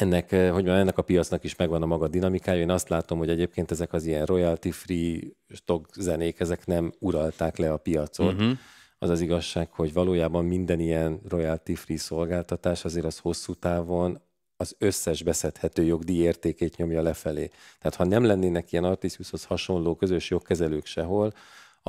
ennek, eh, hogy mondjam, ennek a piacnak is megvan a maga dinamikája. Én azt látom, hogy egyébként ezek az ilyen royalty-free stock zenék, ezek nem uralták le a piacot. Uh-huh. Az az igazság, hogy valójában minden ilyen royalty-free szolgáltatás azért az hosszú távon az összes beszedhető jogdíj értékét nyomja lefelé. Tehát ha nem lennének ilyen Artisiushoz hasonló közös jogkezelők sehol,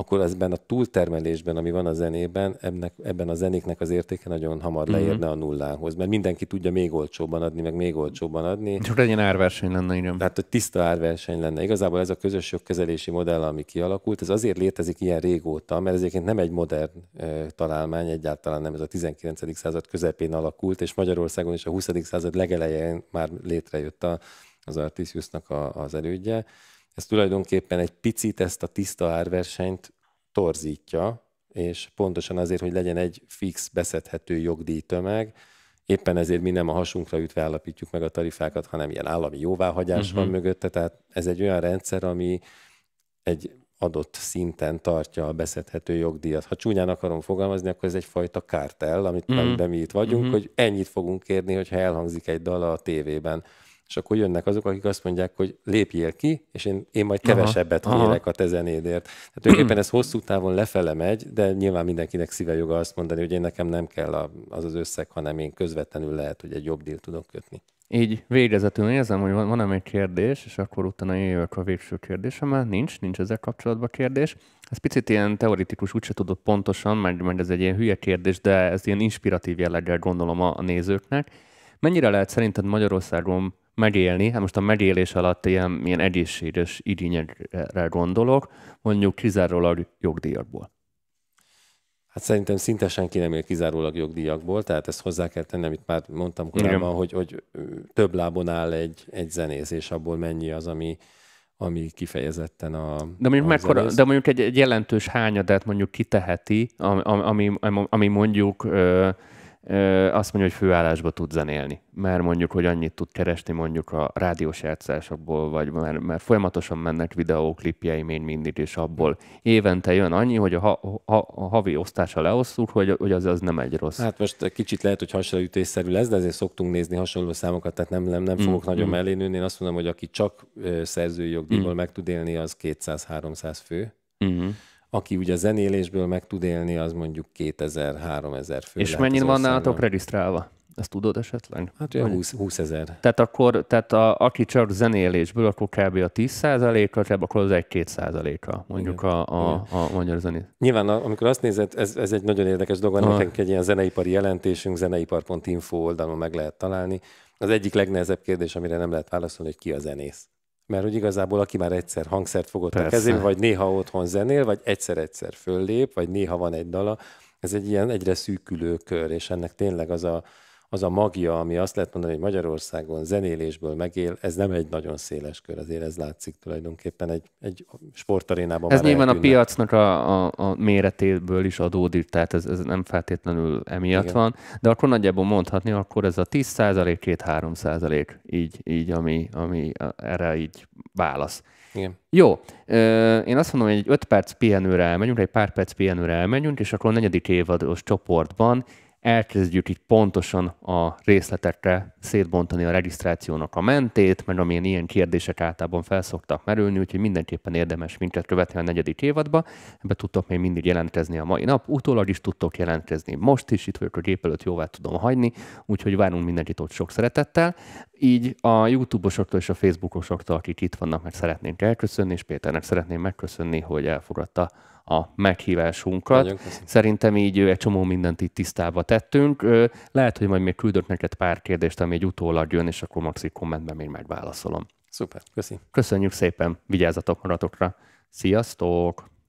akkor ebben a túltermelésben, ami van a zenében, ennek, ebben a zenéknek az értéke nagyon hamar mm-hmm. leérne a nullához, mert mindenki tudja még olcsóbban adni, meg még olcsóbban adni. Csak legyen árverseny lenne, igen. Tehát, hogy tiszta árverseny lenne. Igazából ez a közös jogkezelési modell, ami kialakult, ez azért létezik ilyen régóta, mert ez egyébként nem egy modern ö, találmány, egyáltalán nem ez a 19. század közepén alakult, és Magyarországon is a 20. század legelején már létrejött a, az Artisiusnak a, az elődje ez tulajdonképpen egy picit ezt a tiszta árversenyt torzítja, és pontosan azért, hogy legyen egy fix, beszedhető jogdíjtömeg, éppen ezért mi nem a hasunkra ütve állapítjuk meg a tarifákat, hanem ilyen állami jóváhagyás uh-huh. van mhm. mögötte, tehát ez egy olyan rendszer, ami egy adott szinten tartja a beszedhető jogdíjat. Ha csúnyán akarom fogalmazni, akkor ez egyfajta kártel, amit, mm. amiben mi itt vagyunk, mm-hmm. hogy ennyit fogunk kérni, hogyha elhangzik egy dal a tévében és akkor jönnek azok, akik azt mondják, hogy lépjél ki, és én, én majd kevesebbet aha, kérek aha. a te Tehát tulajdonképpen ez hosszú távon lefele megy, de nyilván mindenkinek szíve joga azt mondani, hogy én nekem nem kell a, az az összeg, hanem én közvetlenül lehet, hogy egy jobb díl tudok kötni. Így végezetül nézem, hogy van, van-e még kérdés, és akkor utána jövök a végső kérdésemmel. Nincs, nincs ezzel kapcsolatban kérdés. Ez picit ilyen teoretikus, úgyse tudod pontosan, mert, mert ez egy ilyen hülye kérdés, de ez ilyen inspiratív jelleggel gondolom a, a nézőknek. Mennyire lehet szerinted Magyarországon megélni, hát most a megélés alatt ilyen, ilyen egészséges idényekre gondolok, mondjuk kizárólag jogdíjakból. Hát szerintem szinte senki nem él kizárólag jogdíjakból, tehát ezt hozzá kell tennem, itt már mondtam korábban, hogy, hogy több lábon áll egy, egy zenész, és abból mennyi az, ami, ami kifejezetten a... De mondjuk, a mekkora, de mondjuk egy, egy jelentős hányadát mondjuk kiteheti, ami, ami, ami mondjuk... Ö, azt mondja, hogy főállásba tud zenélni. Mert mondjuk, hogy annyit tud keresni mondjuk a rádiós játszásokból, vagy mert, mert folyamatosan mennek videóklipjei én mindig, és abból évente jön annyi, hogy a, ha, ha, a havi osztása leosztuk, hogy, hogy az, az nem egy rossz. Hát most kicsit lehet, hogy hasonlítésszerű lesz, de azért szoktunk nézni hasonló számokat, tehát nem, nem, nem mm. fogok mm. nagyon mellé nőni. Én azt mondom, hogy aki csak szerzői jogdíjból mm. meg tud élni, az 200-300 fő. Mm aki ugye zenélésből meg tud élni, az mondjuk 2000-3000 fő. És mennyi van nálatok regisztrálva? Ezt tudod esetleg? Hát olyan 20, 20 ezer. Tehát akkor, tehát a, aki csak zenélésből, akkor kb. a 10 százaléka, kb. akkor az 1-2 százaléka mondjuk a, a, a, magyar zenét. Nyilván, amikor azt nézed, ez, ez egy nagyon érdekes dolog, van ah. nekünk egy ilyen zeneipari jelentésünk, zeneipar.info oldalon meg lehet találni. Az egyik legnehezebb kérdés, amire nem lehet válaszolni, hogy ki a zenész mert hogy igazából aki már egyszer hangszert fogott Persze. a kezébe, vagy néha otthon zenél, vagy egyszer-egyszer föllép, vagy néha van egy dala, ez egy ilyen egyre szűkülő kör, és ennek tényleg az a az a magia, ami azt lehet mondani, hogy Magyarországon zenélésből megél, ez nem egy nagyon széles kör, azért ez látszik tulajdonképpen egy, egy sportarénában. Ez nyilván a piacnak a, a, a méretéből is adódik, tehát ez, ez nem feltétlenül emiatt Igen. van, de akkor nagyjából mondhatni, akkor ez a 10 2-3 százalék, így, így ami, ami erre így válasz. Igen. Jó, én azt mondom, hogy egy 5 perc pihenőre elmegyünk, egy pár perc pihenőre elmegyünk, és akkor a negyedik évados csoportban elkezdjük itt pontosan a részletekre szétbontani a regisztrációnak a mentét, meg amilyen ilyen kérdések általában felszoktak merülni, úgyhogy mindenképpen érdemes minket követni a negyedik évadba. Ebbe tudtok még mindig jelentkezni a mai nap, utólag is tudtok jelentkezni most is, itt vagyok a gép előtt, jóvá tudom hagyni, úgyhogy várunk mindenkit ott sok szeretettel. Így a YouTube-osoktól és a Facebook-osoktól, akik itt vannak, meg szeretnénk elköszönni, és Péternek szeretném megköszönni, hogy elfogadta a meghívásunkat. Szerintem így egy csomó mindent itt tisztába tettünk. Lehet, hogy majd még küldök neked pár kérdést, ami egy utólag jön, és akkor maxi kommentben még megválaszolom. Szuper, köszi. Köszönjük szépen, vigyázzatok magatokra. Sziasztok!